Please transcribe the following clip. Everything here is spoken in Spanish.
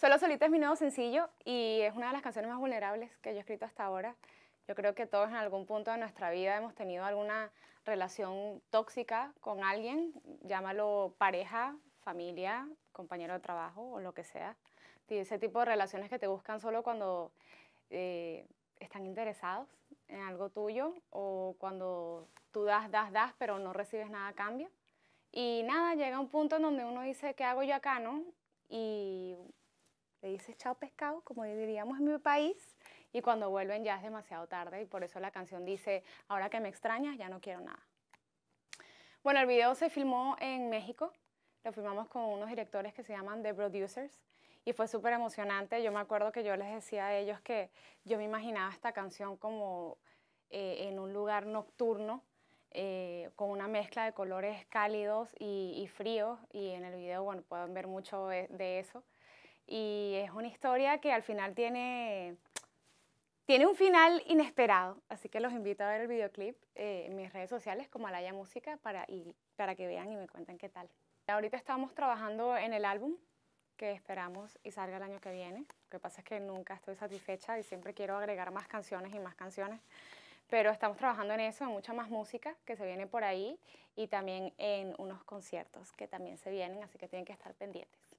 Solo Solita es mi nuevo sencillo y es una de las canciones más vulnerables que yo he escrito hasta ahora. Yo creo que todos en algún punto de nuestra vida hemos tenido alguna relación tóxica con alguien, llámalo pareja, familia, compañero de trabajo o lo que sea. Y ese tipo de relaciones que te buscan solo cuando eh, están interesados en algo tuyo o cuando tú das, das, das, pero no recibes nada a cambio. Y nada, llega un punto en donde uno dice, ¿qué hago yo acá, no? Y le dices, chao pescado, como diríamos en mi país. Y cuando vuelven ya es demasiado tarde y por eso la canción dice, ahora que me extrañas ya no quiero nada. Bueno, el video se filmó en México, lo filmamos con unos directores que se llaman The Producers y fue súper emocionante. Yo me acuerdo que yo les decía a ellos que yo me imaginaba esta canción como eh, en un lugar nocturno, eh, con una mezcla de colores cálidos y, fríos y en el video, bueno, pueden ver mucho de eso. Y es una historia que al final tiene tiene un final inesperado, así que los invito a ver el videoclip eh, en mis redes sociales como Alaya Música para, para que vean y me cuenten qué tal. Ahorita estamos trabajando en el álbum que esperamos y salga el año que viene. Lo que pasa es que nunca estoy satisfecha y siempre quiero agregar más canciones y más canciones. Pero estamos trabajando en eso, en mucha más música que se viene por ahí y también en unos conciertos que también se vienen, así que tienen que estar pendientes.